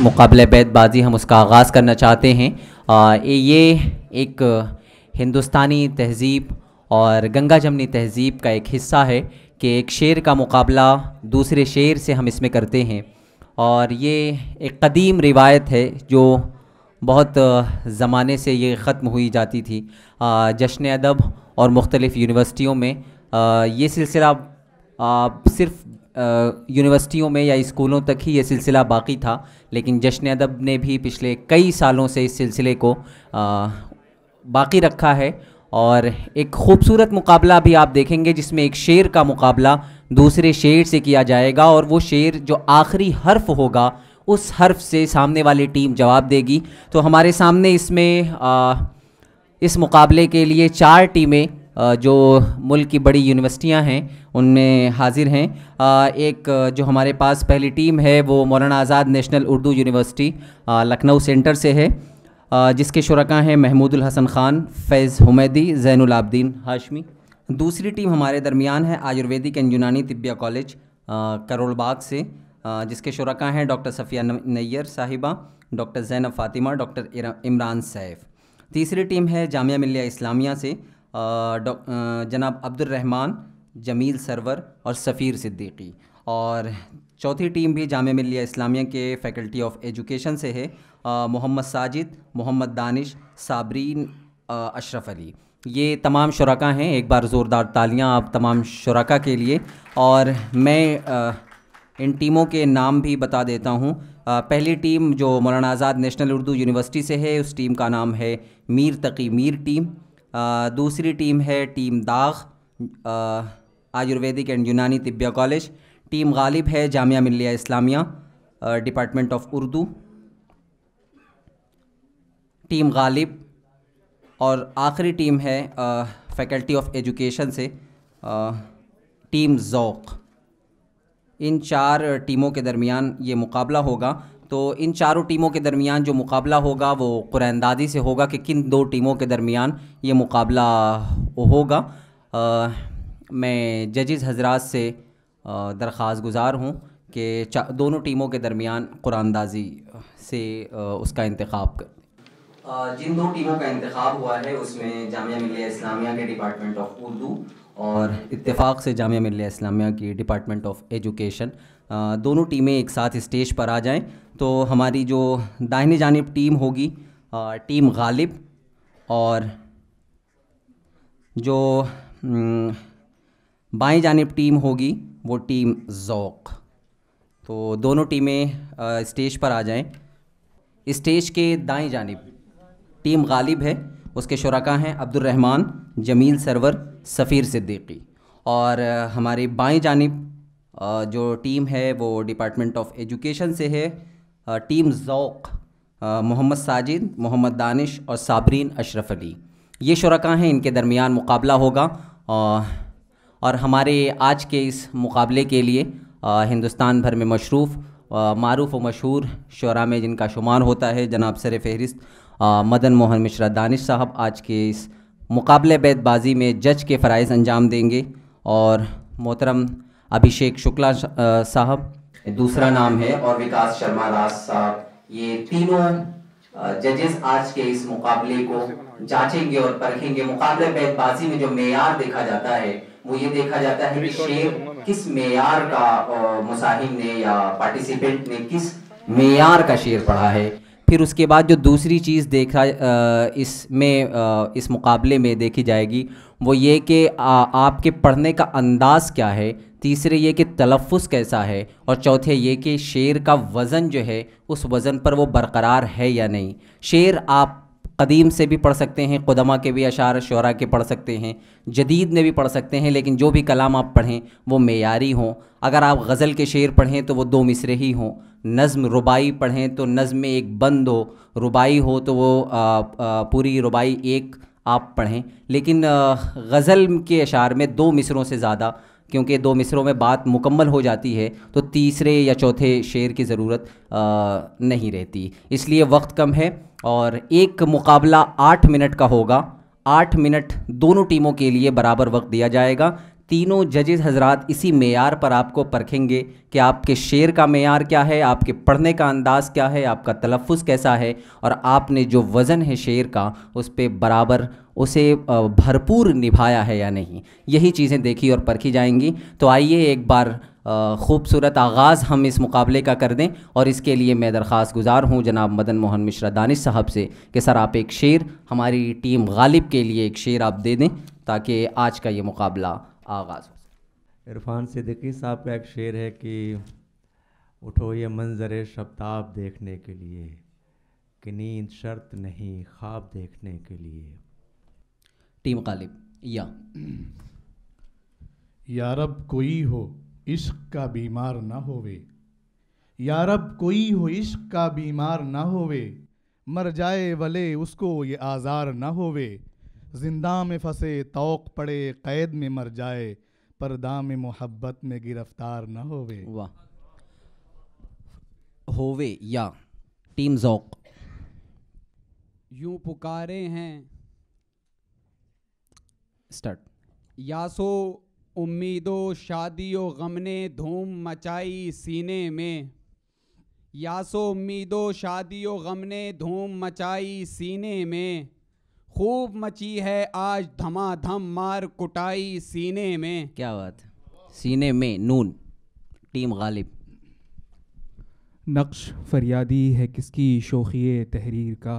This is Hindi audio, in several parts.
मुकाबले बैतबाजी हम उसका आगाज़ करना चाहते हैं आ, ये एक हिंदुस्तानी तहज़ीब और गंगा जमनी तहज़ीब का एक हिस्सा है कि एक शेर का मुकाबला दूसरे शेर से हम इसमें करते हैं और ये एक कदीम रिवायत है जो बहुत ज़माने से ये ख़त्म हुई जाती थी जश्न अदब और मुख्तलिफ़ यूनिवर्सिटियों में ये सिलसिला सिर्फ यूनिवर्सिटियों में या स्कूलों तक ही ये सिलसिला बाकी था लेकिन जश्न अदब ने भी पिछले कई सालों से इस सिलसिले को आ, बाकी रखा है और एक खूबसूरत मुकाबला भी आप देखेंगे जिसमें एक शेर का मुकाबला दूसरे शेर से किया जाएगा और वो शेर जो आखिरी हर्फ होगा उस हर्फ से सामने वाली टीम जवाब देगी तो हमारे सामने इसमें आ, इस मुकाबले के लिए चार टीमें जो मुल्क की बड़ी यूनिवर्सिटियां हैं उनमें हाजिर हैं एक जो हमारे पास पहली टीम है वो Maulana Azad national Urdu university Lucknow centre से है जिसके शुरा हैं महमूदुल हसन ख़ान फैज़ हुमैदी जैन अलाब्दीन हाशमी दूसरी टीम हमारे दरमियान है आयुर्वेदिक एंड यूनानी तिबिया कॉलेज करोलबाग से जिसके शुरा हैं doctor Safia Nayyar Sahiba doctor Zainab Fatima doctor Imran Saif तीसरी टीम है जामिया मिल्लिया इस्लामिया से जनाब अब्दुलरहमान जमील सरवर और सफ़ीर सिद्दीकी और चौथी टीम भी जाम मिलिया इस्लामिया के फैकल्टी ऑफ एजुकेशन से है मोहम्मद साजिद मोहम्मद दानिश साबरीन अशरफ अली ये तमाम शुरा हैं एक बार ज़ोरदार तालियां आप तमाम शुरा के लिए और मैं आ, इन टीमों के नाम भी बता देता हूँ पहली टीम जो मौलाना आज़ाद नेशनल उर्दू यूनिवर्सिटी से है उस टीम का नाम है मीर तकी मीर टीम दूसरी टीम है टीम दाग आयुर्वेदिक एंड यूनानी तिब्बिया कॉलेज टीम गालिब है Jamia Millia Islamia department of Urdu team Ghalib और आखिरी टीम है फैकल्टी ऑफ एजुकेशन से आ, टीम ज़ौक़ इन चार टीमों के दरमियान ये मुकाबला होगा तो इन चारों टीमों के दरमियान जो मुकाबला होगा वो कुरंदाजी से होगा कि किन दो टीमों के दरमियान ये मुकाबला होगा आ, मैं जजेस हजरात से दरख्वास गुजार हूँ कि दोनों टीमों के दरमियान कुरानदाजी से आ, उसका इंतखब कर जिन दो टीमों का इंतखब हुआ है उसमें जामिया मिलिया इस्लामिया के डिपार्टमेंट ऑफ उर्दू और इत्तेफाक से जामिया मिलिया इस्लामिया की डिपार्टमेंट ऑफ एजुकेशन दोनों टीमें एक साथ स्टेज पर आ जाएं तो हमारी जो दाहिनी जानब टीम होगी टीम गालिब और जो बाई जानब टीम होगी वो टीम ज़ौक तो दोनों टीमें स्टेज पर आ जाएं स्टेज के दाई जानब टीम गालिब है उसके शुरा हैं अब्दुलरहमान जमील सरवर सफ़ीर सिद्दीकी और हमारी बाई जानब जो टीम है वो डिपार्टमेंट ऑफ एजुकेशन से है टीम ज़ौक मोहम्मद साजिद मोहम्मद दानिश और साबरीन अशरफ अली ये शुरा हैं इनके दरमियान मुकाबला होगा और हमारे आज के इस मुकाबले के लिए हिंदुस्तान भर में मशरूफ़ मरूफ़ व मशहूर शुरा में जिनका शुमार होता है जनाब सर फहरिस्त मदन मोहन मिश्रा दानिश साहब आज के इस मुकाबले बैतबाजी में जज के फ़रज़ अंजाम देंगे और मोहतरम अभिषेक शुक्ला साहब दूसरा नाम है और विकास शर्मा दास साहब ये तीनों जजेस आज के इस मुकाबले को जांचेंगे और परखेंगे मुकाबले बैतबाजी में जो मेयार देखा जाता है वो ये देखा जाता है कि शेर किस मेयार का मुसाहिब ने या पार्टिसिपेंट ने किस मेयार का शेर पढ़ा है फिर उसके बाद जो दूसरी चीज़ देखा इसमें इस मुकाबले में देखी जाएगी वो ये कि आपके पढ़ने का अंदाज़ क्या है तीसरे ये कि तलफ़ कैसा है और चौथे ये कि शेर का वज़न जो है उस वज़न पर वो बरकरार है या नहीं शेर आप कदीम से भी पढ़ सकते हैं खुदमा के भी अशार शरा के पढ़ सकते हैं जदीद में भी पढ़ सकते हैं लेकिन जो भी कलाम आप पढ़ें वो मेयारी हों अगर आप गज़ल के शेर पढ़ें तो वो दो मिसरे ही हों नज़म रुबाई पढ़ें तो नज़म में एक बंद हो रुबाई हो तो वो आ, आ, पूरी रुबाई एक आप पढ़ें लेकिन गज़ल के अशार में दो मिसरों से ज़्यादा क्योंकि दो मिसरों में बात मुकम्मल हो जाती है तो तीसरे या चौथे शेर की ज़रूरत नहीं रहती इसलिए वक्त कम है और एक मुकाबला आठ मिनट का होगा आठ मिनट दोनों टीमों के लिए बराबर वक्त दिया जाएगा तीनों जजेस हजरात इसी मैार पर आपको परखेंगे कि आपके शेर का मैार क्या है आपके पढ़ने का अंदाज़ क्या है आपका तलफ़ कैसा है और आपने जो वज़न है शेर का उस पर बराबर उसे भरपूर निभाया है या नहीं यही चीज़ें देखी और परखी जाएंगी तो आइए एक बार खूबसूरत आगाज़ हम इस मुकाबले का कर दें और इसके लिए मैं दरख्वास गुजार हूँ जनाब मदन मोहन मिश्रा दानिश साहब से कि सर आप एक शेर हमारी टीम गालिब के लिए एक शेर आप दे दें ताकि आज का ये मुकाबला आगाज़ हो इरफान सिद्दीकी साहब का एक शेर है कि उठो ये मंजर शब्ताब देखने के लिए कि नींद शर्त नहीं ख्वाब देखने के लिए टीम गालिब या यारब कोई हो इश्क का बीमार ना होवे यारब कोई हो इश्क का बीमार ना होवे मर जाए वले उसको ये आज़ार ना होवे जिंदा में फंसे तोक पड़े कैद में मर जाए पर दाम मोहब्बत में गिरफ्तार न होवे वाह होवे या टीम जोक यूं पुकारे हैं स्टार्ट यासो उम्मीदो शादियों गम ने धूम मचाई सीने में यासो उम्मीदों शादियों गम ने धूम मचाई सीने में खूब मची है आज धमाधम मार कुटाई सीने में क्या बात सीने में नून टीम गालिब नक्श फरियादी है किसकी शोखी तहरीर का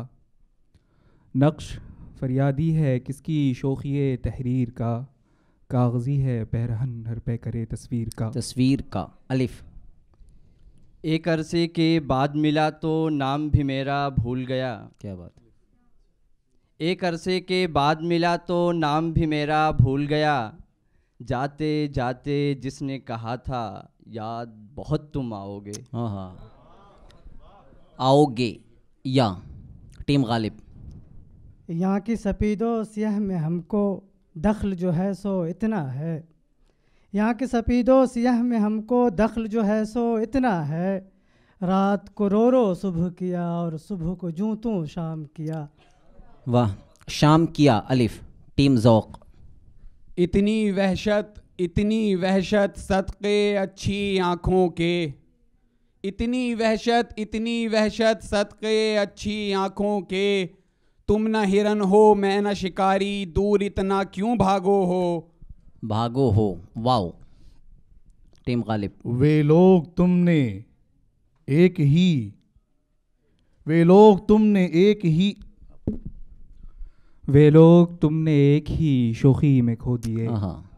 नक्श फरियादी है किसकी शोखिए तहरीर का कागजी है पहरहन हर पे करे तस्वीर का तस्वीर का अलिफ एक अरसे के बाद मिला तो नाम भी मेरा भूल गया क्या बात एक अरसे के बाद मिला तो नाम भी मेरा भूल गया जाते जाते जिसने कहा था याद बहुत तुम आओगे हाँ हाँ आओगे या टीम गालिब यहाँ की सफ़ीदो सियाह में हमको दखल जो है सो इतना है यहाँ के सफ़ीदो सियाह में हमको दखल जो है सो इतना है रात को रो रो सुबह किया और सुबह को जूतों शाम किया वाह शाम किया अलिफ टीम जौक इतनी वहशत इतनी वहशत सदक़े अच्छी आँखों के इतनी वहशत इतनी वहशत सदक़े अच्छी आँखों के तुम ना हिरन हो मैं ना शिकारी दूर इतना क्यों भागो हो भागो हो वाओ टीम गालिब वे लोग तुमने एक ही वे लोग तुमने एक ही वे लोग तुमने एक ही शोखी में खो दिए हाँ, हाँ।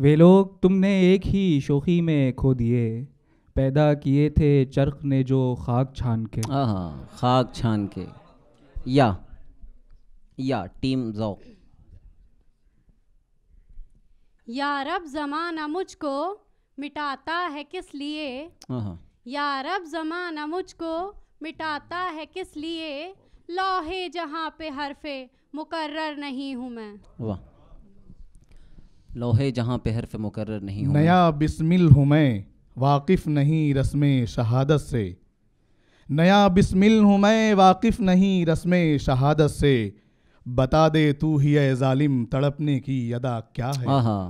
वे लोग तुमने एक ही शोखी में खो दिए पैदा किए थे चरख ने जो खाक छान के हाँ, खाक छान के या या टीम जाओ या रब जमाना मुझको मिटाता है किस लिए या रब जमाना मुझको मिटाता है किस लिए लोहे जहाँ पे हरफे मुकर्र नहीं हूँ मैं वाह लोहे जहाँ पे हर्फ मुकर्र नहीं हूँ नया बिस्मिल हूँ मैं वाकिफ़ नहीं रस्म शहादत से नया बिस्मिल हूँ मैं वाकिफ़ नहीं रस्म शहादत से बता दे तू ही है जालिम तड़पने की अदा क्या है हाँ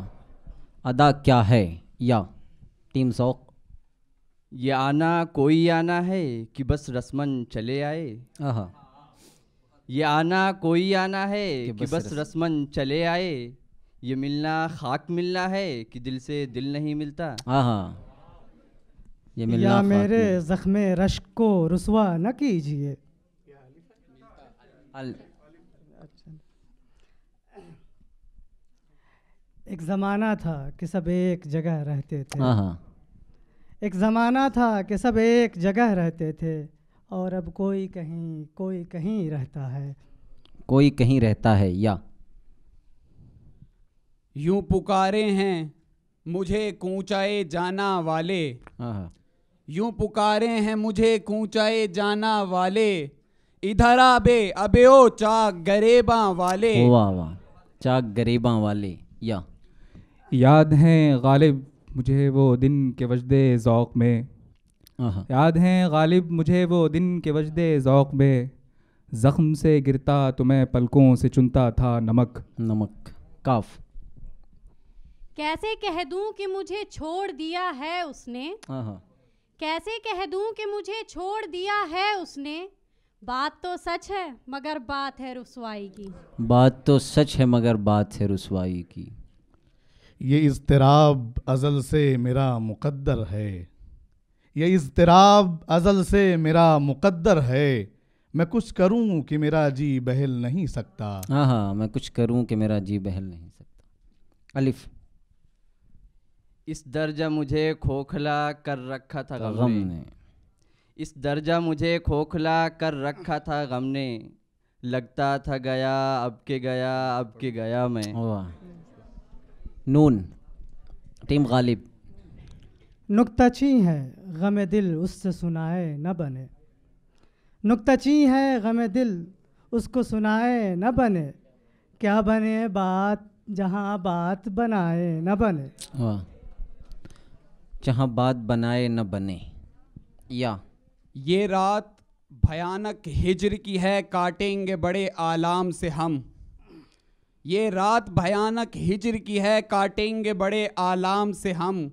अदा क्या है या टीम शौक ये आना कोई आना है कि बस रस्मन चले आए हाँ ये आना कोई आना है कि बस, बस चले आए ये मिलना खाक मिलना है कि दिल से दिल नहीं मिलता हाँ, हाँ। ये मिलना या मेरे जख्म रश्क को रसुआ न कीजिए एक ज़माना था कि सब एक जगह रहते थे हाँ, हाँ। एक ज़माना था कि सब एक जगह रहते थे और अब कोई कहीं कोई कहीं रहता है कोई कहीं रहता है या यूं पुकारे हैं मुझे कूचाए जाना वाले हाँ, हाँ। यूं पुकारे हैं मुझे कूचाए जाना वाले इधर आबे अबे ओ चाक गरीबा वाले वाह वाह चाक गरीबा वाले या याद हैं गालिब मुझे वो दिन के वजदे जौक में Uh-huh. याद हैं गालिब मुझे वो दिन के वजदे ओक़ में ज़ख्म से गिरता तो मैं पलकों से चुनता था नमक नमक काफ कैसे कह दूं कि मुझे छोड़ दिया है उसने uh-huh. कैसे कह दूं कि मुझे छोड़ दिया है उसने बात तो सच है मगर बात है रसवाई की बात तो सच है मगर बात है रसवाई की ये इजतराब अजल से मेरा मुकद्दर है ये इजतराब अज़ल से मेरा मुकद्दर है मैं कुछ करूं कि मेरा जी बहल नहीं सकता हाँ हाँ मैं कुछ करूं कि मेरा जी बहल नहीं सकता अलिफ इस दर्जा मुझे खोखला कर रखा था गम ने इस दर्जा मुझे खोखला कर रखा था गम ने लगता था गया अब के गया अब के गया मैं नून टीम गालिब नुकताची है गम दिल उससे सुनाए न बने नुकताची है गम दिल उसको सुनाए न बने क्या बने बात जहाँ बात बनाए न बने वाह जहाँ बात बनाए न बने या ये रात भयानक हिजर की है काटेंगे बड़े आलाम से हम ये रात भयानक हिजर की है काटेंगे बड़े आलाम से हम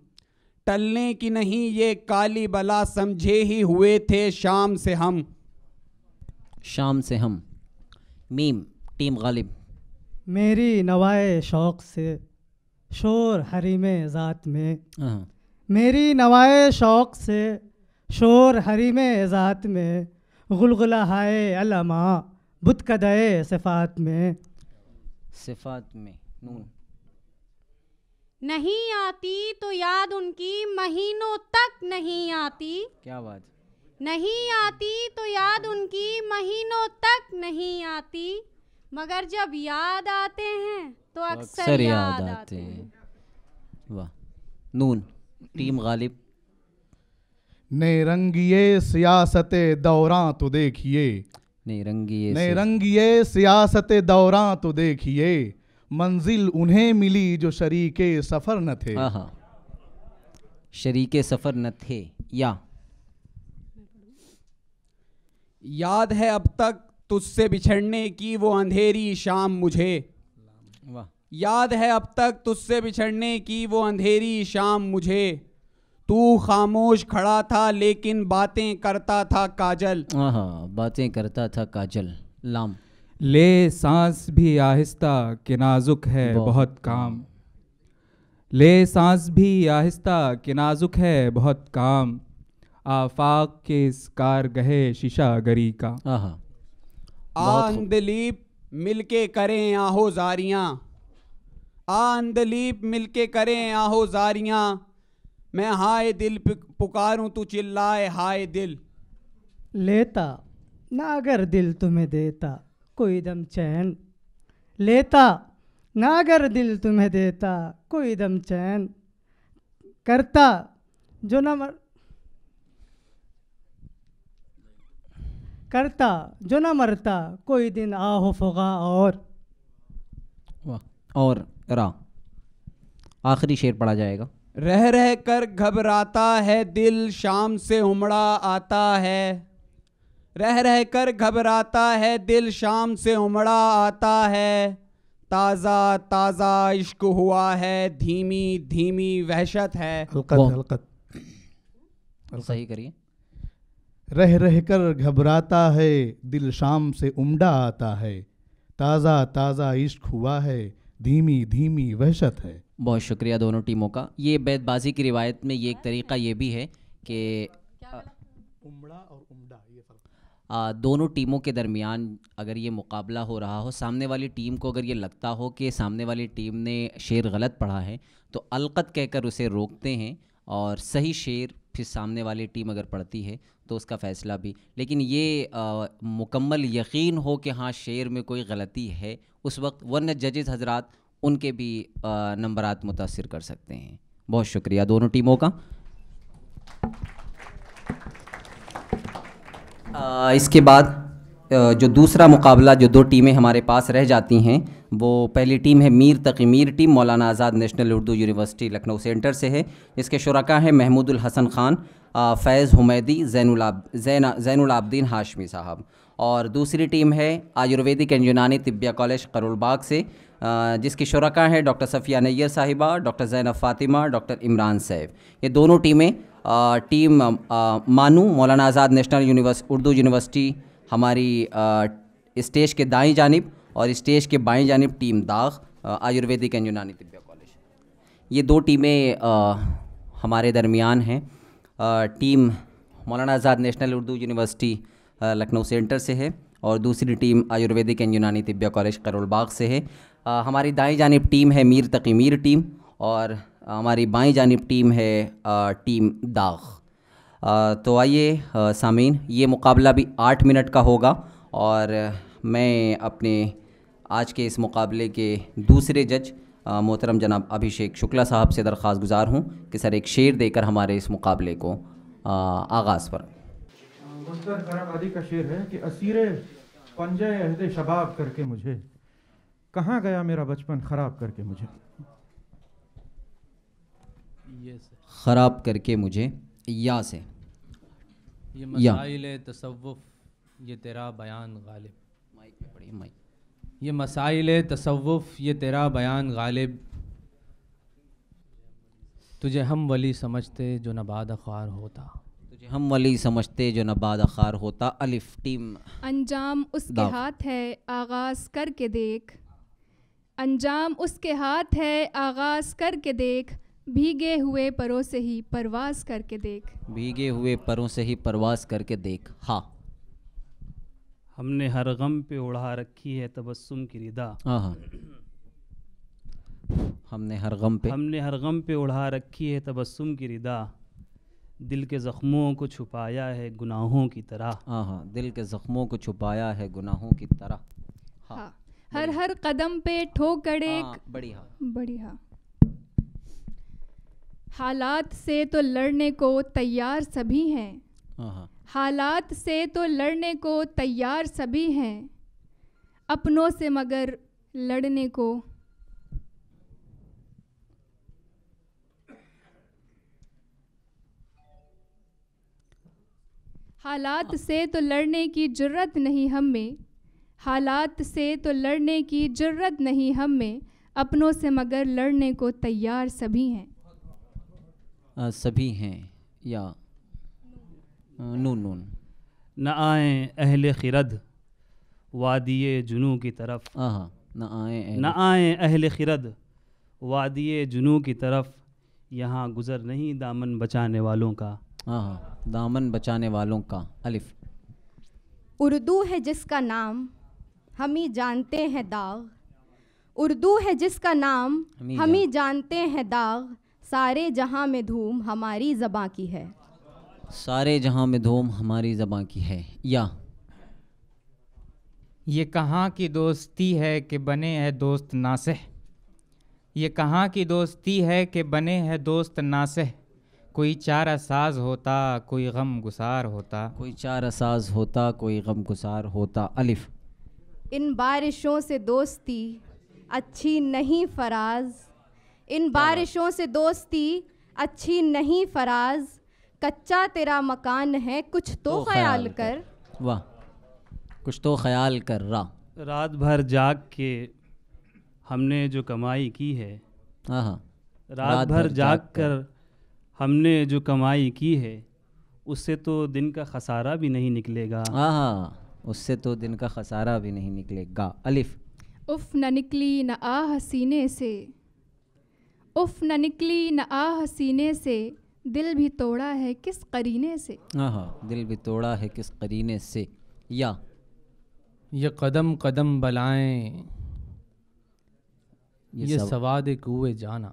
टलने की नहीं ये काली बला समझे ही हुए थे शाम से हम शाम से हम मीम टीम गालिब मेरी नवाए शौक़ से शोर हरी में ज़ात में हाँ। मेरी नवाए शौक़ से शोर हरी में ज़ात में गुलगुला हाय अलमा बुत कदए सिफ़ात में सिफ़ात में नून नहीं आती तो याद उनकी महीनों तक नहीं आती क्या बात नहीं आती तो याद उनकी महीनों तक नहीं आती मगर जब याद आते हैं तो, तो अक्सर, अक्सर याद, आते हैं, वाह नून टीम गालिब रंगिए सियासत दौरा तो देखिए नेरंगिए रंगिए सियासत दौरा तो देखिए मंजिल उन्हें मिली जो शरीक सफ़र न थे शरीक सफ़र न थे या याद है अब तक तुझसे बिछड़ने की वो अंधेरी शाम मुझे याद है अब तक तुझसे बिछड़ने की वो अंधेरी शाम मुझे तू खामोश खड़ा था लेकिन बातें करता था काजल हाँ बातें करता था काजल लाम ले सांस भी आहिस्ता कि नाजुक है बहुत काम ले सांस भी आहिस्ता कि नाजुक है बहुत काम आफाक के इस कार गहे शीशा गरी का आंदलीप मिलके करें आहो जारियाँ आंदलीप मिलके करें आहो जारियाँ मैं हाय दिल पुकारूं तू चिल्लाए हाय दिल लेता ना अगर दिल तुम्हें देता कोई दम चैन लेता नागर दिल तुम्हें देता कोई दम चैन करता जो ना मर करता जो ना मरता कोई दिन आहो फगा और वाह और रा आखिरी शेर पढ़ा जाएगा रह रह कर घबराता है दिल शाम से उमड़ा आता है रह रह कर घबराता है दिल शाम से उमड़ा आता है ताज़ा ताज़ा इश्क हुआ है धीमी धीमी वहशत है हलकत हलकत सही करिए रह रह कर घबराता है दिल शाम से उमड़ा आता है ताज़ा ताज़ा इश्क हुआ है धीमी धीमी वहशत है बहुत शुक्रिया दोनों टीमों का ये बैतबाजी की रिवायत में ये एक तरीका ये भी है कि उमड़ा और उमड़ा दोनों टीमों के दरमियान अगर ये मुकाबला हो रहा हो सामने वाली टीम को अगर ये लगता हो कि सामने वाली टीम ने शेर गलत पढ़ा है तो अलकत कहकर उसे रोकते हैं और सही शेर फिर सामने वाली टीम अगर पढ़ती है तो उसका फ़ैसला भी लेकिन ये आ, मुकम्मल यकीन हो कि हाँ शेर में कोई गलती है उस वक्त वन जजेज़ हजरात उनके भी नंबरात मुतासर कर सकते हैं बहुत शुक्रिया दोनों टीमों का आ, इसके बाद जो दूसरा मुकाबला जो दो टीमें हमारे पास रह जाती हैं वो पहली टीम है Mir Taqi Mir team Maulana Azad national Urdu university Lucknow centre से है इसके शुरा हैं महमूदुल हसन ख़ान फैज़ हुमैदी जैन जैन जैनलाब्दीन हाशमी साहब और दूसरी टीम है आयुर्वेदिक एंड यूनानी तिब्बिया कॉलेज करोलबाग से जिसकी शुरा हैं doctor Safia Nayyar Sahiba doctor Zainab Fatima doctor Imran Saif ये दोनों टीमें team Manuu Maulana Azad national universe Urdu university हमारी स्टेज के दाएं जानब और स्टेज के बाई जानब टीम दाग आयुर्वेदिक एंड यूनानी तिब्बिया कॉलेज ये दो टीमें हमारे दरमियान हैं team Maulana Azad national Urdu university Lucknow centre से है और दूसरी टीम आयुर्वेदिक एंड यूनानी तिब्बिया कॉलेज करोलबाग से है आ, हमारी दाएं जानब टीम है मीर तकी मीर टीम और हमारी बाई जानब टीम है टीम दाग तो आइए सामीन ये मुकाबला भी आठ मिनट का होगा और मैं अपने आज के इस मुकाबले के दूसरे जज मोहतरम जनाब अभिषेक शुक्ला साहब से दरख्वास्त गुजार हूँ कि सर एक शेर देकर हमारे इस मुकाबले को आगाज़ पर का शेर है कि पंजे शबाब करके मुझे कहाँ गया मेरा बचपन ख़राब करके मुझे ख़राब करके मुझे या से ये मसाइल तसवुफ़ ये तेरा बयान गालिब तुझे हम वली समझते जो नबाद ख़्वार होता तुझे हम वली समझते जो नबाद अखार होता अलिफ टीम अंजाम उसके हाथ है आगाज़ करके देख अंजाम उसके हाथ है आगाज़ करके देख भीगे हुए परों से ही परवास करके देख भीगे हुए परों से ही परवास करके देख हाँ हमने हर गम पे उड़ा रखी है तबस्सुम की रिदा हाँ, हाँ। हमने हर गम पे हमने हर गम पे उड़ा रखी है तबस्सुम की रिदा दिल के ज़ख्मों को छुपाया है गुनाहों की तरह हाँ, हाँ। दिल के ज़ख्मों को छुपाया है गुनाहों की तरह हाँ, हर हर कदम पे ठोकड़े एक बढ़िया बढ़िया हालात से तो लड़ने को तैयार सभी हैं हालात से तो लड़ने को तैयार सभी हैं अपनों से मगर लड़ने को हालात से तो लड़ने की जरूरत नहीं हम में हालात से तो लड़ने की जरूरत नहीं हम में अपनों से मगर लड़ने को तैयार सभी हैं सभी हैं या नून नून न आए अहल खिरद वादिय जुनू की तरफ न आए न आए अहल खिरद वादिय जुनू की तरफ यहाँ गुज़र नहीं दामन बचाने वालों का हाँ दामन बचाने वालों का अलिफ उर्दू है जिसका नाम हम ही जानते हैं दाग उर्दू है जिसका नाम हम ही जानते हैं दाग सारे जहाँ में धूम हमारी जबाँ की है सारे जहाँ में धूम हमारी जबाँ की है या ये कहाँ की दोस्ती है कि बने है दोस्त नासह ये कहाँ की दोस्ती है कि बने है दोस्त नासह कोई चारा साज होता कोई गम गुसार होता कोई चारा साज होता कोई गम गुसार होता अलिफ इन बारिशों से दोस्ती अच्छी नहीं फराज़ इन हाँ, हाँ। बारिशों से दोस्ती अच्छी नहीं फराज कच्चा तेरा मकान है कुछ तो, तो ख्याल कर, कर। वाह कुछ तो ख्याल कर रा रात भर जाग के हमने जो कमाई की है हाँ, रात, रात भर जाग कर हमने जो कमाई की है उससे तो दिन का खसारा भी नहीं निकलेगा हाँ उससे तो दिन का खसारा भी नहीं निकलेगा अलिफ उफ न निकली न आ हसीने से उफ न निकली न आह सीने से दिल भी तोड़ा है किस करीने से हाँ दिल भी तोड़ा है किस करीने से या ये कदम कदम बलाएं ये, ये सवाद कुए जाना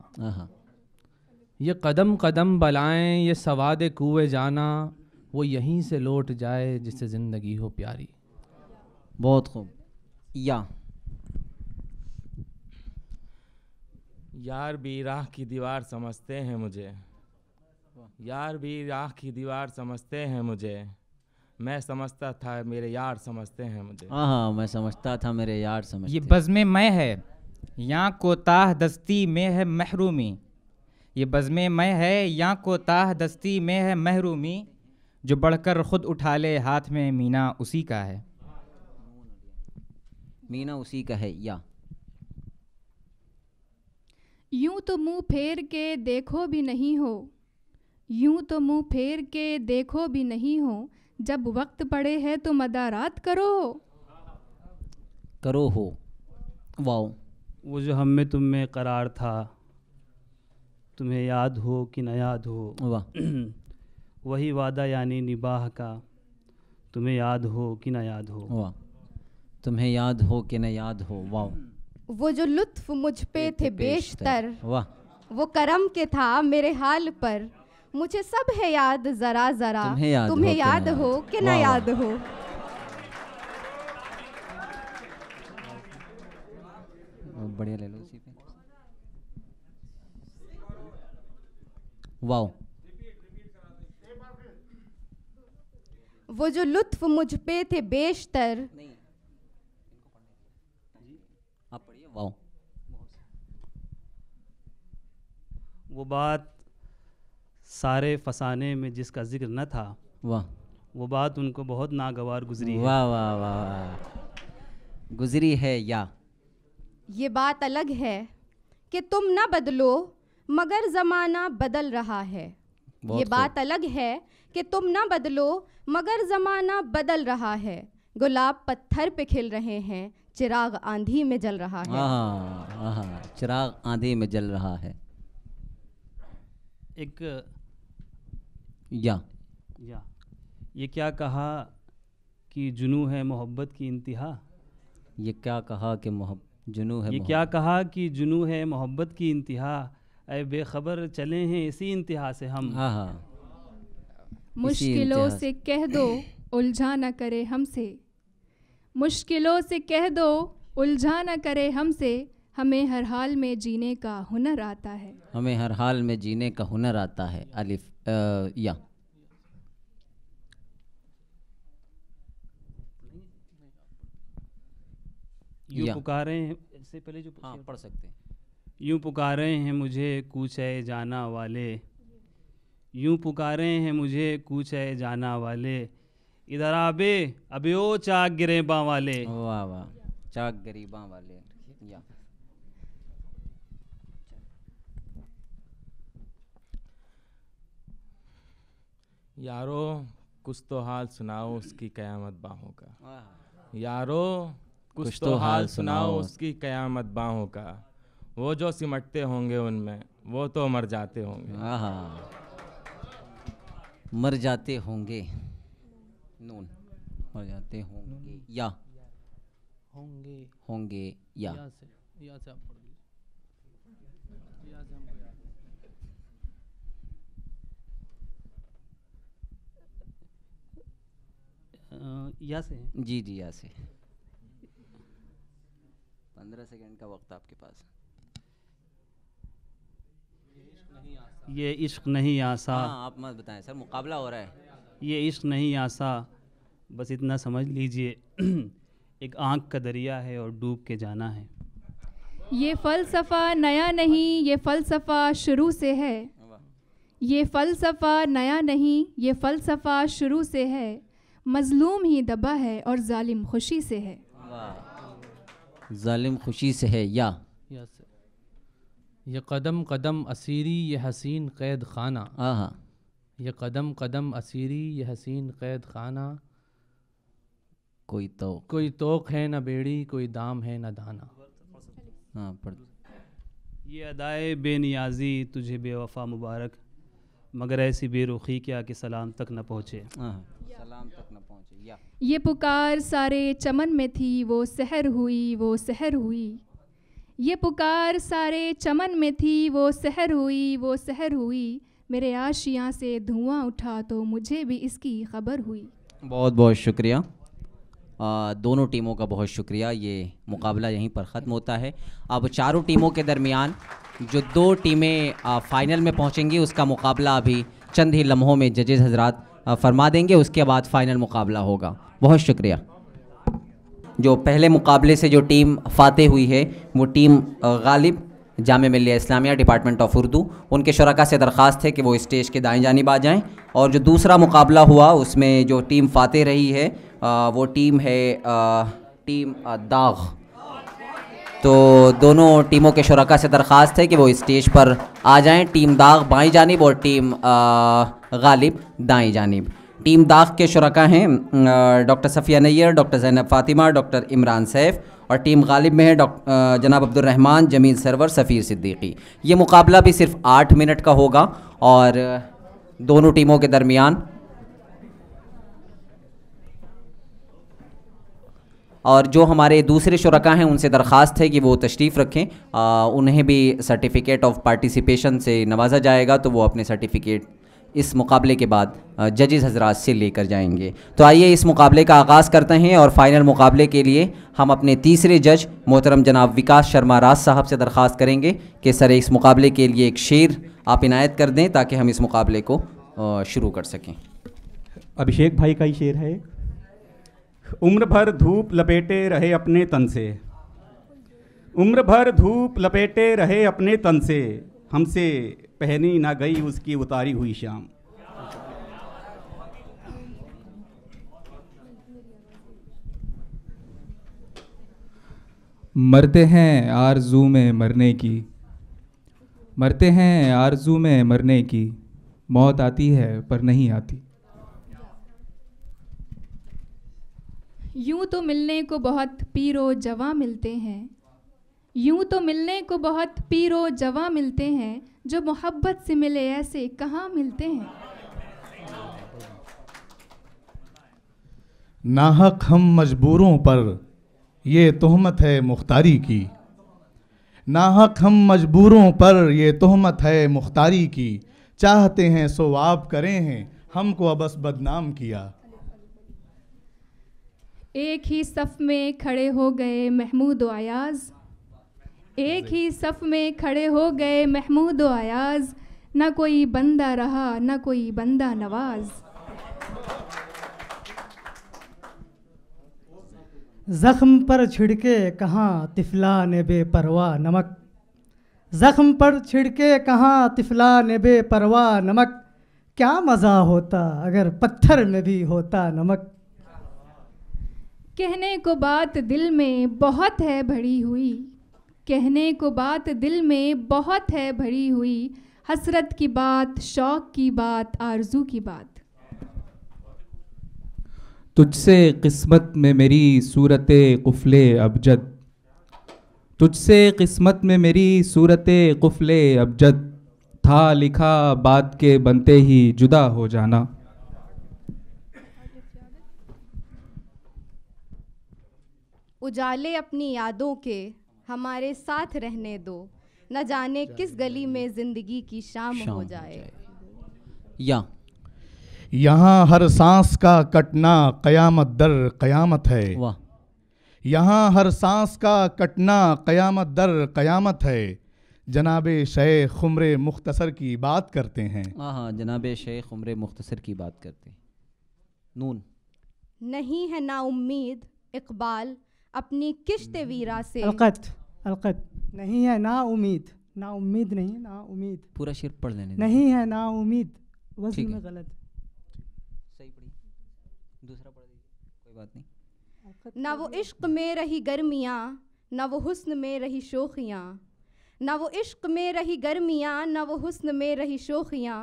ये कदम कदम बलाएं ये सवाद कुएँ जाना वो यहीं से लौट जाए जिससे ज़िंदगी हो प्यारी बहुत खूब या यार भी राह की दीवार समझते हैं मुझे यार भी राह की दीवार समझते हैं मुझे मैं समझता था मेरे यार समझते हैं मुझे हाँ हाँ मैं समझता था मेरे यार समझ ये बज़म मैं है यहाँ को ताह दस्ती में है महरूमी ये बज़म मैं है यहाँ को ताह दस्ती में है महरूमी जो बढ़कर ख़ुद उठा ले हाथ में मीना उसी का है मीना उसी का है या यूं तो मुंह फेर के देखो भी नहीं हो यूं तो मुंह फेर के देखो भी नहीं हो जब वक्त पड़े है तो मदारात करो करो हो वाओ वो जो हम में तुम में करार था तुम्हें याद हो कि न याद हो वाह वही वादा यानी निबाह का तुम्हें याद हो कि न याद हो वाह तुम्हें याद हो कि न याद हो वाह वो जो लुत्फ मुझ पे थे तो बेशतर वो करम के था मेरे हाल पर मुझे सब है याद जरा जरा तुम्हें याद तुम्हें हो, याद हो कि ना याद हो बढ़िया ले लो उसी पे वाओ वो जो लुत्फ मुझ पे थे बेशतर वो बात सारे फसाने में जिसका जिक्र न था वाह वो बात उनको बहुत नागवार गुजरी वाह वाह वाह वा। गुजरी है या ये बात अलग है कि तुम ना बदलो मगर ज़माना बदल रहा है ये बात अलग है कि तुम ना बदलो मगर ज़माना बदल रहा है गुलाब पत्थर पे खिल रहे हैं चिराग आंधी में जल रहा है आहा, आहा, चिराग आंधी में जल रहा है एक या या ये क्या कहा कि जुनू है मोहब्बत की इंतहा ये क्या कहा कि मोहब जुनू है ये क्या कहा कि जुनू है मोहब्बत की इंतहा अय बेखबर चले हैं इसी इंतहा से हम हाँ हाँ मुश्किलों से कह दो उलझा ना करे हमसे मुश्किलों से कह दो उलझा ना करे हमसे हमें हर हाल में जीने का हुनर आता है हमें हर हाल में जीने का हुनर आता है अलिफ आ, या यूं पुकारे हैं इससे पहले जो हाँ पढ़ सकते हैं यूं पुकारे हैं मुझे है जाना वाले यूं पुकारे हैं मुझे है जाना वाले इधर आबे अबे ओ चाक गिरेबा वाले वाह वाह चाक गरीबा वाले या यारो कुछ तो हाल सुनाओ उसकी कयामत बाहों का यारो कुछ, कुछ तो, तो हाल सुनाओ उसकी कयामत बाहों का वो जो सिमटते होंगे उनमें वो तो मर जाते होंगे मर जाते होंगे नून मर जाते होंगे या होंगे होंगे या या से, या से आप या से जी जी या से पंद्रह सेकेंड का वक्त आपके पास ये इश्क नहीं आसा हाँ, आप मत बताएं सर मुकाबला हो रहा है ये इश्क नहीं आसा बस इतना समझ लीजिए एक आँख का दरिया है और डूब के जाना है ये फ़लसफ़ा नया नहीं ये फ़लसफ़ा शुरू से है ये फ़लसफ़ा नया नहीं ये फ़लसफ़ा शुरू से है मजलूम ही दबा है और जालिम खुशी से है जालिम खुशी से है या ये कदम कदम असीरी ये हसीन कैद खाना आ ये कदम कदम असीरी ये हसीन कैद खाना कोई तो कोई तोक है ना बेड़ी कोई दाम है ना दाना हाँ पढ़ ये अदाए बेनियाजी तुझे बेवफा मुबारक मगर ऐसी बेरुखी क्या कि सलाम तक न पहुँचे सलाम तक न या ये पुकार सारे चमन में थी वो सहर हुई वो सहर हुई ये पुकार सारे चमन में थी वो सहर हुई वो सहर हुई मेरे आशिया से धुआं उठा तो मुझे भी इसकी खबर हुई बहुत बहुत शुक्रिया आ, दोनों टीमों का बहुत शुक्रिया ये मुकाबला यहीं पर ख़त्म होता है अब चारों टीमों के दरमियान जो दो टीमें फाइनल में पहुंचेंगी उसका मुकाबला अभी चंद ही लम्हों में जजेज हजरात फरमा देंगे उसके बाद फ़ाइनल मुकाबला होगा बहुत शुक्रिया जो पहले मुकाबले से जो टीम फाते हुई है वो team Ghalib Jamia Millia Islamia department of Urdu उनके शुरा से दरख्वास्त है कि वो स्टेज के दाएँ जानब आ जाएँ और जो दूसरा मुकाबला हुआ उसमें जो टीम फाते रही है वो टीम है टीम दाग दोनों टीमों के शुरा से दरख्वास्त है कि वो स्टेज पर आ जाएं टीम दाग बाई जानब और टीम गालिब दाएँ जानब टीम दाग के शुरा हैं doctor Safia Nayyar doctor Zainab Fatima doctor Imran Saif और टीम गालिब में है डॉ जनाब अब्दुलरहमान जमील सरवर सफ़ीर सिद्दीकी ये मुकाबला भी सिर्फ आठ मिनट का होगा और दोनों टीमों के दरमियान और जो हमारे दूसरे शुरा हैं उनसे दरख्वास्त है कि वो तशरीफ़ रखें आ, उन्हें भी सर्टिफिकेट ऑफ पार्टिसिपेशन से नवाजा जाएगा तो वो अपने सर्टिफिकेट इस मुकाबले के बाद जजेस हजरात से लेकर जाएंगे तो आइए इस मुकाबले का आगाज़ करते हैं और फाइनल मुकाबले के लिए हम अपने तीसरे जज मोहतरम जनाब विकास शर्मा राज साहब से दरख्वास्त करेंगे कि सर इस मुकाबले के लिए एक शेर आप इनायत कर दें ताकि हम इस मुकाबले को शुरू कर सकें अभिषेक भाई का ही शेर है उम्र भर धूप लपेटे रहे अपने तन से उम्र भर धूप लपेटे रहे अपने तन से हमसे पहनी ना गई उसकी उतारी हुई शाम मरते हैं आरजू में मरने की मरते हैं आरजू में मरने की मौत आती है पर नहीं आती यूं तो मिलने को बहुत पीरो जवा मिलते हैं यूं तो मिलने को बहुत पीरो जवा मिलते हैं जो मोहब्बत से मिले ऐसे कहाँ मिलते हैं नाहक हम मजबूरों पर ये तहमत है मुख्तारी की नाहक हम मजबूरों पर ये तहमत है मुख्तारी की चाहते हैं सो आप करें हैं हमको अबस बदनाम किया एक ही सफ़ में खड़े हो गए महमूद अयाज़ एक ही सफ़ में खड़े हो गए महमूद आयाज़ ना कोई बंदा रहा ना कोई बंदा नवाज जख्म पर छिड़के कहाँ तिफला ने बेपरवा नमक जख्म पर छिड़के कहाँ तिफला ने बेपरवा नमक क्या मज़ा होता अगर पत्थर में भी होता नमक कहने को बात दिल में बहुत है भरी हुई कहने को बात दिल में बहुत है भरी हुई हसरत की बात शौक की बात आरजू की बात तुझसे किस्मत में मेरी सूरत कुफले अबजद तुझसे किस्मत में मेरी सूरत कुफले अबजद था लिखा बात के बनते ही जुदा हो जाना उजाले अपनी यादों के हमारे साथ रहने दो न जाने किस गली में जिंदगी की शाम, शाम हो जाए या यहाँ हर सांस का कटना कयामत दर कयामत है यहाँ हर सांस का कटना कयामत दर कयामत है जनाब शेख उम्र मुख्तसर की बात करते हैं हाँ जनाब शेख उम्र मुख्तसर की बात करते हैं नून नहीं है ना उम्मीद इकबाल अपनी किश्त वीरा से अलकत अलकत नहीं है ना उम्मीद ना उम्मीद नहीं ना उम्मीद पूरा शेर पढ़ लेने नहीं है ना उम्मीद वजन में गलत सही पढ़ी दूसरा पढ़ दीजिए कोई बात नहीं ना वो इश्क में रही गर्मियाँ ना वो हुस्न में रही शोखियाँ ना वो इश्क में रही गर्मियाँ ना वो हुस्न में रही शोखियाँ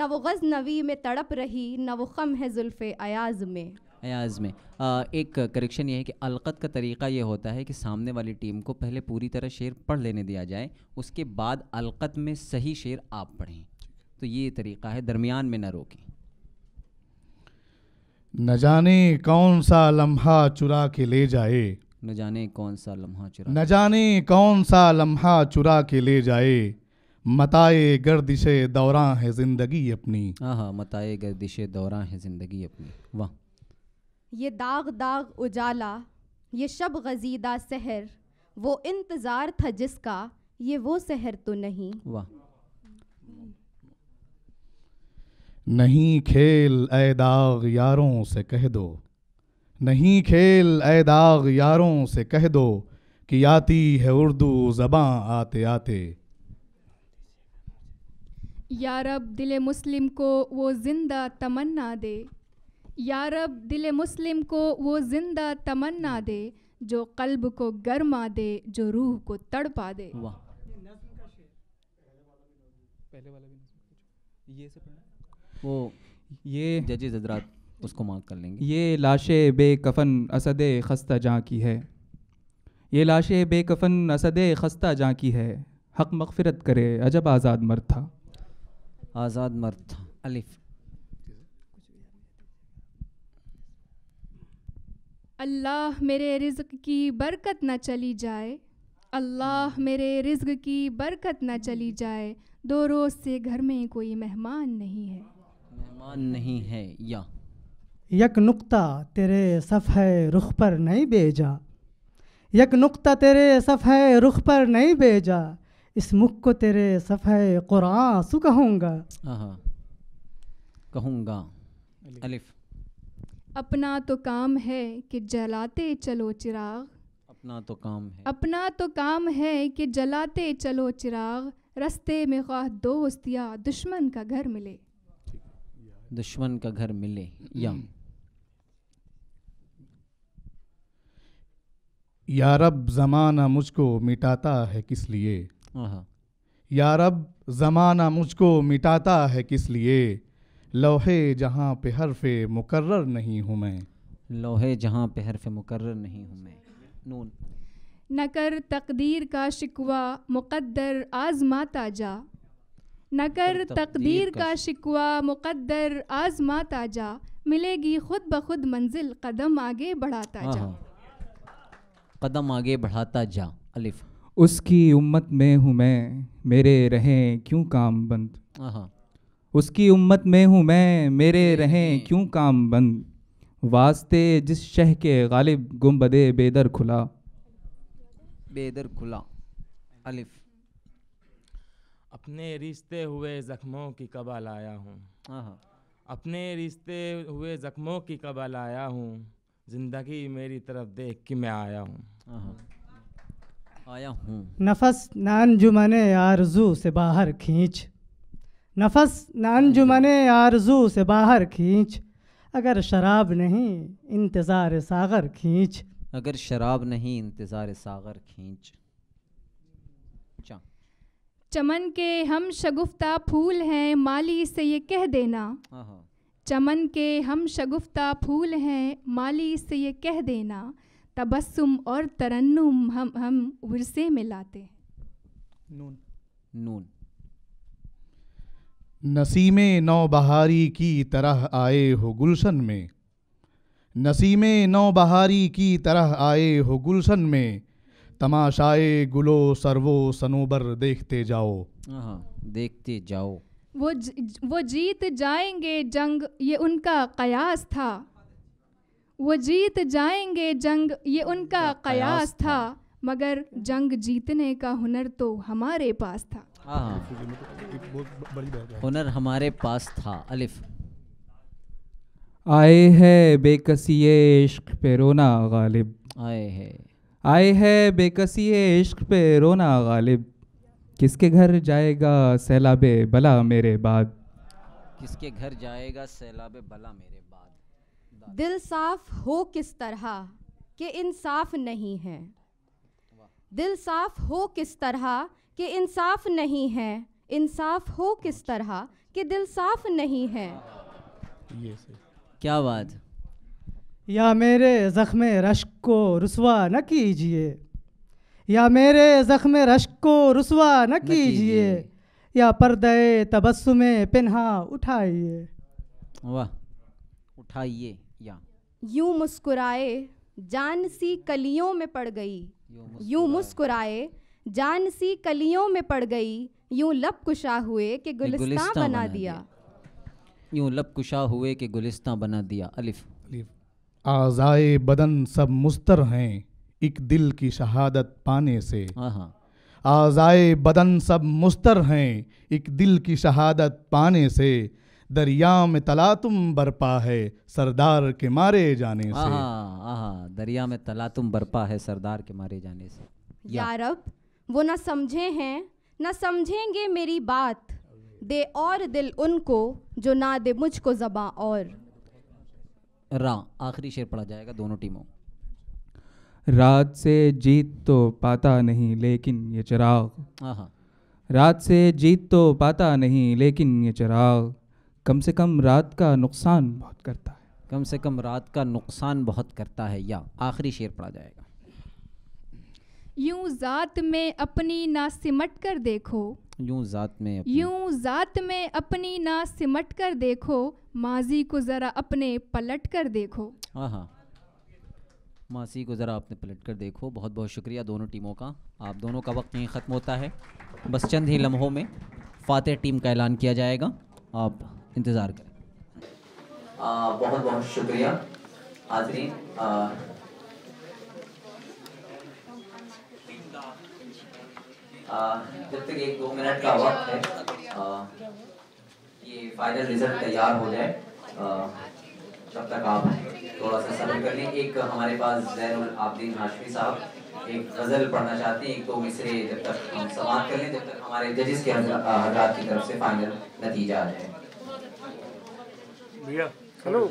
ना वो नवी में तड़प रही ना वो खम है जुल्फ़ अयाज में अयाज में आ, एक करेक्शन ये है कि अलकत का तरीका ये होता है कि सामने वाली टीम को पहले पूरी तरह शेर पढ़ लेने दिया जाए उसके बाद अलकत में सही शेर आप पढ़ें तो ये तरीका है दरमियान में न रोकें न जाने कौन सा लम्हा चुरा के ले जाए न जाने कौन सा लम्हा चुरा न जाने कौन सा लम्हा चुरा के ले जाए मताए गर्दिशे दौरा है ज़िंदगी अपनी हाँ हाँ मताए गर्दिशे दौरा है ज़िंदगी अपनी वाह ये दाग दाग उजाला ये शब गजीदा सहर वो इंतज़ार था जिसका ये वो सहर तो नहीं वाह नहीं खेल ए दाग यारों से कह दो नहीं खेल ए दाग यारों से कह दो कि आती है उर्दू जबां आते आते यारब दिले मुस्लिम को वो जिंदा तमन्ना दे यारब दिल मुस्लिम को वो जिंदा तमन्ना दे जो कल्ब को गर्मा दे जो रूह को तड़पा दे ये उसको मार्क कर लेंगे ये लाशें कफन असद खस्ता जहाँ की है ये लाशें कफन असद खस्ता जहाँ की है हक मगफरत करे अजब आज़ाद मर्द था आज़ाद मर्द था अलिफ अल्लाह मेरे रिज्क की बरकत ना चली जाए अल्लाह मेरे रिज्क की बरकत ना चली जाए दो रोज़ से घर में कोई मेहमान नहीं है मेहमान नहीं है या यक नुक्ता तेरे सफ़ है रुख पर नहीं भेजा यक नुक्ता तेरे सफ़ है रुख पर नहीं भेजा इस मुख को तेरे सफ़ है कुरान सु कहूँगा हाँ, हाँ। कहूँगा अलिफ अपना तो काम है कि जलाते चलो चिराग अपना तो काम है अपना तो काम है कि जलाते चलो चिराग रस्ते में ख्वाह दोस्त या दुश्मन का घर मिले दुश्मन का घर मिले यम यारब ज़माना मुझको मिटाता है किस लिए यारब ज़माना मुझको मिटाता है किस लिए लोहे जहाँ पे हरफ मुकर्र नहीं हूँ मैं लोहे जहाँ पे हरफ मुकर्र नहीं हूँ मैं नून न कर तकदीर का शिकवा मुकद्दर आजमाता जा न कर तकदीर का शिकवा मुकद्दर आजमाता जा मिलेगी खुद ब खुद मंजिल कदम आगे बढ़ाता जा हाँ, हाँ। कदम आगे बढ़ाता जा अलिफ उसकी उम्मत में हूँ मैं मेरे रहें क्यों काम बंद हाँ, उसकी उम्मत में हूँ मैं मेरे हम्म, रहें हम्म। क्यों काम बंद वास्ते जिस शह के गालिब गुम्बदे बेदर खुला बेदर खुला अलिफ अपने रिश्ते हुए ज़ख्मों की कबा लाया हूँ हाँ, हाँ। अपने रिश्ते हुए ज़ख्मों की कबा लाया हूँ ज़िंदगी मेरी तरफ देख के मैं आया हूँ हाँ, आया हूँ नफस नान जुमने आरजू से बाहर खींच नफस न आरजू से बाहर खींच अगर शराब नहीं इंतज़ार सागर खींच अगर शराब नहीं इंतज़ार सागर खींच चमन के हम शगुफ्ता फूल हैं माली से ये कह देना हाँ, हाँ। चमन के हम शगुफ्ता फूल हैं माली से ये कह देना तबस्सुम और तरन्नुम हम हम वर्से में लाते हैं नून नून नसीमे नौ बहारी की तरह आए हो गुलशन में नसीमे नौ बहारी की तरह आए हो गुलशन में तमाशाए गुलो सरवो सनोबर देखते जाओ हाँ, देखते जाओ वो ज, वो जीत जाएंगे जंग ये उनका कयास था वो जीत जाएंगे जंग ये उनका कयास था मगर जंग जीतने का हुनर तो हमारे पास था हुनर हाँ। हमारे पास था अलिफ आए है बेकसी इश्क पे रोना गालिब आए है आए है बेकसी इश्क पे रोना गालिब किसके घर जाएगा सैलाब बला मेरे बाद किसके घर जाएगा सैलाब बला मेरे बाद दिल साफ हो किस तरह के इंसाफ नहीं है दिल साफ हो किस तरह कि इंसाफ नहीं है इंसाफ हो किस तरह कि दिल साफ नहीं है ये क्या बात या मेरे ज़ख्म रश्क को रसवा न कीजिए या मेरे ज़ख्म रश्क को रसवा न कीजिए या पर्दे तबस्सुम पिन्हा उठाइए वाह उठाइए या यूं मुस्कुराए जान सी कलियों में पड़ गई यूं मुस्कुराए जान सी कलियों में पड़ गई यूं लप कुशा हुए कि गुलिस्तां बना, बना दिया यूं लप कुशा हुए कि गुलिस्तां बना दिया अलिफ आज़ाए बदन सब मुस्तर हैं एक दिल की शहादत पाने से हाँ, हाँ। आज़ाए बदन सब मुस्तर हैं एक दिल की शहादत पाने से दरिया में तला तुम हाँ, बरपा है सरदार के मारे जाने से आहा, आहा, दरिया में तला तुम बरपा है सरदार के मारे जाने से यारब या वो ना समझे हैं ना समझेंगे मेरी बात दे और दिल उनको जो ना दे मुझको जबा और रा आखिरी शेर पढ़ा जाएगा दोनों टीमों रात से जीत तो पाता नहीं लेकिन ये चिराग रात से जीत तो पाता नहीं लेकिन ये चिराग कम से कम रात का नुकसान बहुत करता है कम से कम रात का नुकसान बहुत करता है या आखिरी शेर पढ़ा जाएगा यूं जात में अपनी ना सिमट कर देखो यूं जात में यूं जात में अपनी ना सिमट कर देखो माजी को ज़रा अपने पलट कर देखो हाँ, हाँ। मासी को ज़रा आपने पलट कर देखो बहुत बहुत शुक्रिया दोनों टीमों का आप दोनों का वक्त यहीं ख़त्म होता है बस चंद ही लम्हों में फ़ातह टीम का ऐलान किया जाएगा आप इंतज़ार करें आ, बहुत बहुत शुक्रिया हाजरीन जब तक एक दो मिनट का वक्त है ये फाइनल रिजल्ट तैयार हो जाए तब तक आप थोड़ा सा सब्र कर लें एक हमारे पास जैनुल आब्दीन हाशमी साहब एक गज़ल पढ़ना चाहते हैं एक दो मिसरे जब तक हम समाप्त कर लें जब तक हमारे जजिस के हजरात की तरफ से फाइनल नतीजा आ जाए भैया हेलो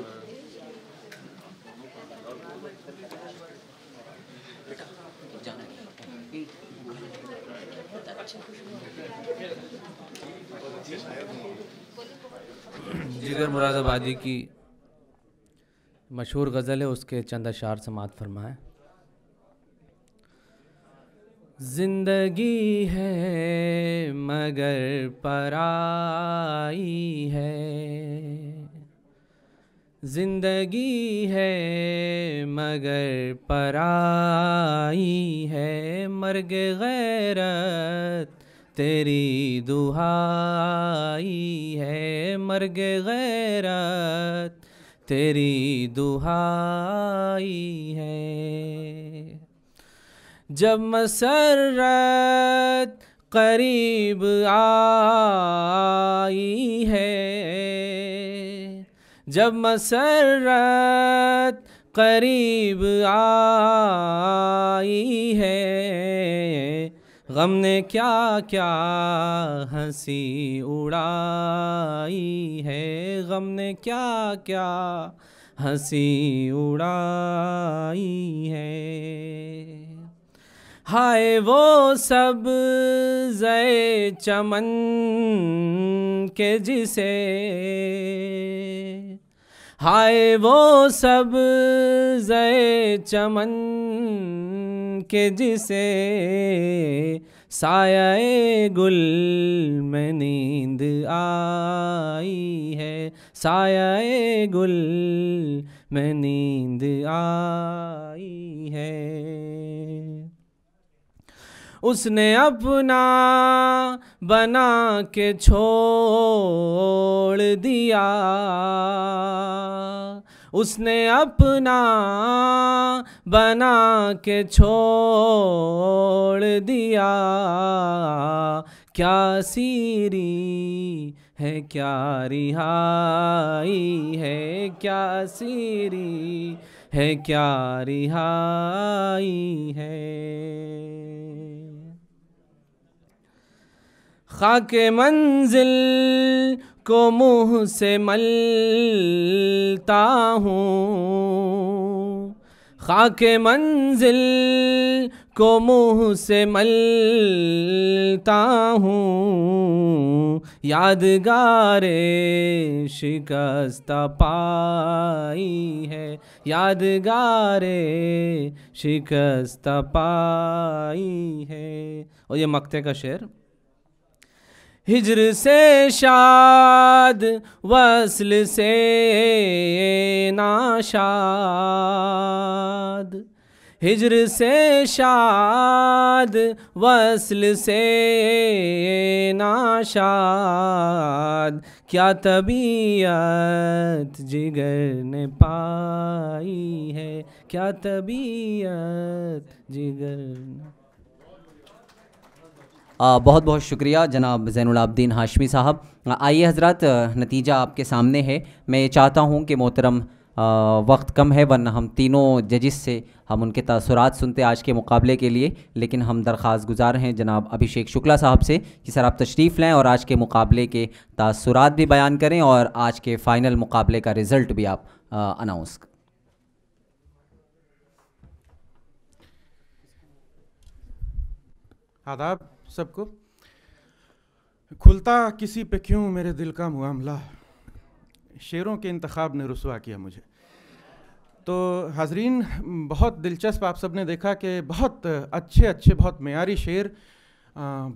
जिगर मुरादाबादी की मशहूर गज़ल है उसके चंद अशार समात फरमाए जिंदगी है मगर पराई है जिंदगी है मगर पराई है मर्ग गैरत तेरी दुहाई है मर्ग गैरत तेरी दुहाई है जब मसरत करीब आई है जब मसरत करीब आई है गम ने क्या क्या हंसी उड़ाई है गम ने क्या क्या हंसी उड़ाई है हाय वो सब जय चमन के जिसे हाय वो सब जय चमन के जिसे साया गुल में नींद आई है साया गुल में नींद आई है उसने अपना बना के छोड़ दिया उसने अपना बना के छोड़ दिया क्या सीरी है क्या रिहाई है क्या सीरी है क्या रिहाई है खाक मंजिल को मुँह से मलता हूँ खाक मंजिल को मुँह से मलता हूँ यादगार शिकस्त पाई है यादगार शिकस्त पाई है और ये मक्ते का शेर हिजर से शाद वसल से नाशाद हिजर से शाद वसल से नाशाद क्या तबीयत जिगर ने पाई है क्या तबीयत जिगर ने बहुत बहुत शुक्रिया जनाब ज़ैनलाब्दीन हाशमी साहब आइए हजरत नतीजा आपके सामने है मैं चाहता हूँ कि मोहतरम वक्त कम है वरना हम तीनों जजिस से हम उनके तसरत सुनते आज के मुकाबले के लिए लेकिन हम दरख्वास गुजार हैं जनाब अभिषेक शुक्ला साहब से कि सर आप तशरीफ़ लें और आज के मुकाबले के तसरत भी बयान करें और आज के फ़ाइनल मुकाबले का रिज़ल्ट भी आप अनाउंस आदाब सबको खुलता किसी पे क्यों मेरे दिल का मामला शेरों के इंतखब ने रसुआ किया मुझे तो हाजरीन बहुत दिलचस्प आप सब ने देखा कि बहुत अच्छे अच्छे बहुत मीरी शेर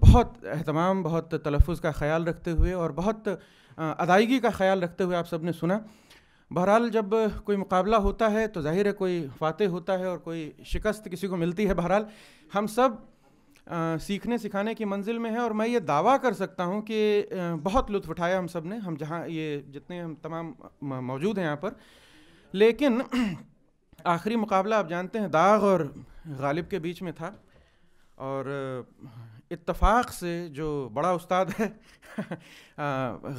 बहुत अहतमाम बहुत तलफ़ का ख्याल रखते हुए और बहुत अदायगी का ख्याल रखते हुए आप सब ने सुना बहरहाल जब कोई मुकाबला होता है तो जाहिर है कोई फातह होता है और कोई शिकस्त किसी को मिलती है बहरहाल हम सब सीखने सिखाने की मंजिल में है और मैं ये दावा कर सकता हूँ कि बहुत लुत्फ उठाया हम सब ने हम जहाँ ये जितने हम तमाम मौजूद हैं यहाँ पर लेकिन आखिरी मुकाबला आप जानते हैं दाग और गालिब के बीच में था और इतफाक़ से जो बड़ा उस्ताद है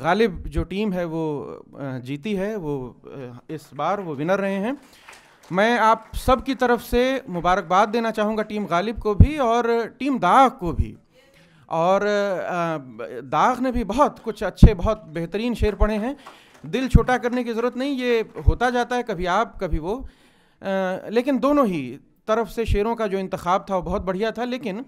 गालिब जो टीम है वो जीती है वो इस बार वो विनर रहे हैं मैं आप सब की तरफ से मुबारकबाद देना चाहूँगा टीम गालिब को भी और टीम दाग को भी और दाग ने भी बहुत कुछ अच्छे बहुत बेहतरीन शेर पढ़े हैं दिल छोटा करने की ज़रूरत नहीं ये होता जाता है कभी आप कभी वो आ, लेकिन दोनों ही तरफ से शेरों का जो इंतखब था वो बहुत बढ़िया था लेकिन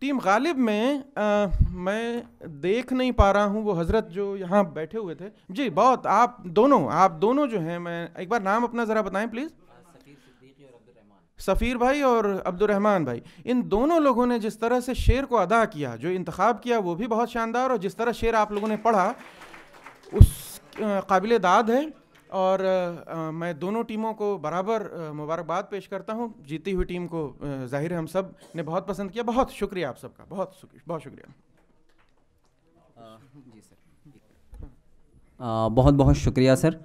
टीम गालिब में आ, मैं देख नहीं पा रहा हूँ वो हज़रत जो यहाँ बैठे हुए थे जी बहुत आप दोनों आप दोनों जो हैं मैं एक बार नाम अपना ज़रा बताएं प्लीज़ सफ़ीर भाई और अब्दुलरहमान भाई इन दोनों लोगों ने जिस तरह से शेर को अदा किया जो इंतखब किया वो भी बहुत शानदार और जिस तरह शेर आप लोगों ने पढ़ा उस काबिल दाद है और आ, मैं दोनों टीमों को बराबर मुबारकबाद पेश करता हूँ जीती हुई टीम को ज़ाहिर हम सब ने बहुत पसंद किया बहुत शुक्रिया आप सबका बहुत शुक्रिया बहुत शुक्रिया जी सर बहुत बहुत शुक्रिया सर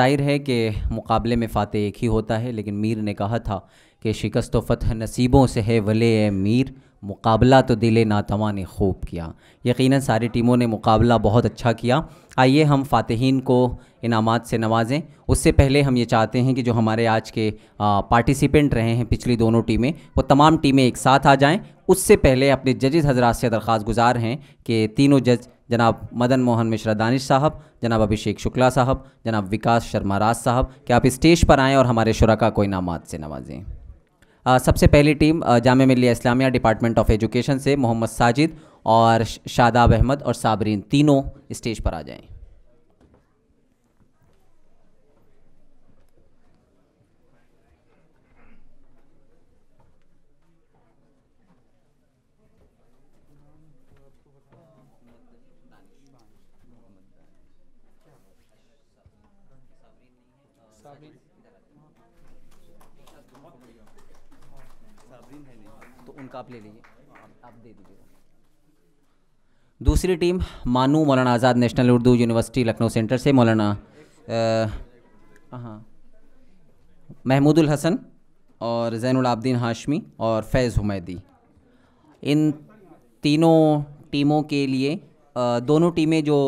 ज़ाहिर है कि मुकाबले में फ़ातह एक ही होता है लेकिन मीर ने कहा था कि शिकस्त फ़तः नसीबों से है वले ए मीर मुकाबला तो दिल नातवा ने खूब किया यकीन सारी टीमों ने मुकाबला बहुत अच्छा किया आइए हम फ़ातहन को इनामात से नवाजें उससे पहले हम ये चाहते हैं कि जो हमारे आज के पार्टिसिपेंट रहे हैं पिछली दोनों टीमें वो तमाम टीमें एक साथ आ जाएं उससे पहले अपने जजेस हजरात से दरख्वास्त गुजार हैं कि तीनों जज जनाब मदन मोहन मिश्रा दानिश साहब जनाब अभिषेक शुक्ला साहब जनाब विकास शर्मा राज साहब कि आप स्टेज पर आएँ और हमारे शुरा को इनामात से नवाजें सबसे पहली टीम जाम मिलिया इस्लामिया डिपार्टमेंट ऑफ एजुकेशन से मोहम्मद साजिद और शादाब अहमद और साबरीन तीनों स्टेज पर आ जाएँ इनका आप ले लीजिए आप दे दीजिए दूसरी team Manuu Maulana Azad national Urdu university Lucknow centre से मौलाना हाँ महमूदुल हसन और जैनुल आबदीन हाशमी और फैज़ हुमैदी इन तीनों टीमों के लिए आ, दोनों टीमें जो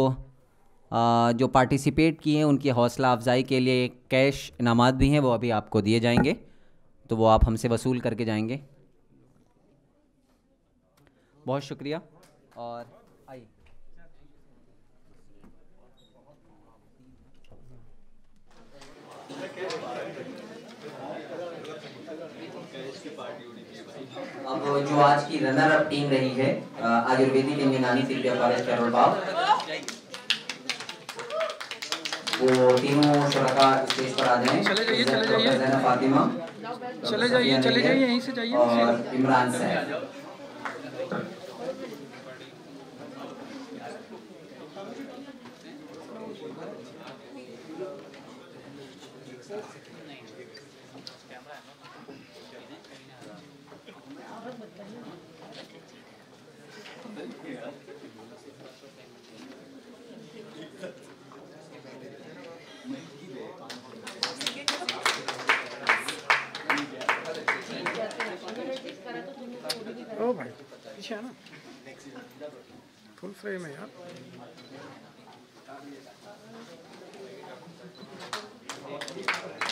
आ, जो पार्टिसिपेट की हैं उनकी हौसला अफजाई के लिए कैश इनाम भी हैं वो अभी आपको दिए जाएंगे तो वो आप हमसे वसूल करके जाएंगे बहुत शुक्रिया और आई अब जो आज की रनर अप टीम रही है आयुर्वेदिक एवं यूनानी दिव्या कॉलेज करोलबाग वो तीनों शराका स्टेज पर आ जाए चले जाइए चले जाइए फातिमा चले जाइए चले जाइए यहीं से जाइए और इमरान साहब Thank you. पीछे है ना फुल फ्रेम है यार Thank you.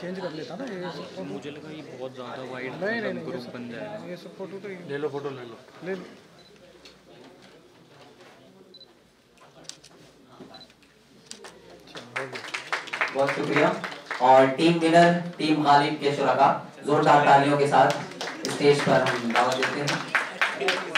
चेंज कर लेता ना ये मुझे लगा ये बहुत ज़्यादा वाइड नहीं नहीं ग्रुप मतलब बन जाएगा ये सब फोटो तो ले लो फोटो ले लो ले लो बहुत शुक्रिया और टीम विनर टीम गालिब के शुरा जोरदार तालियों के साथ स्टेज पर हम दावा देते हैं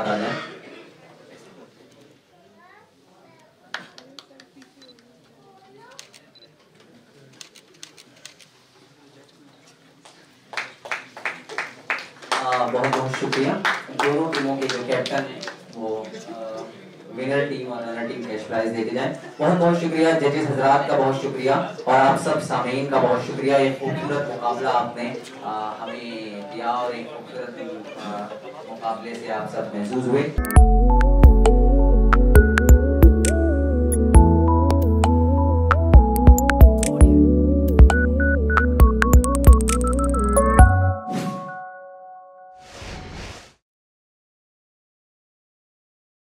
साथ आ जाए बहुत बहुत शुक्रिया दोनों टीमों के जो कैप्टन हैं वो विनर टीम और रनर टीम कैश प्राइज देते जाए बहुत बहुत शुक्रिया जजेस हजरात का बहुत शुक्रिया और आप सब सामीन का बहुत शुक्रिया ये खूबसूरत मुकाबला आपने आ, हमें मुकाबले से आप सब महसूस हुए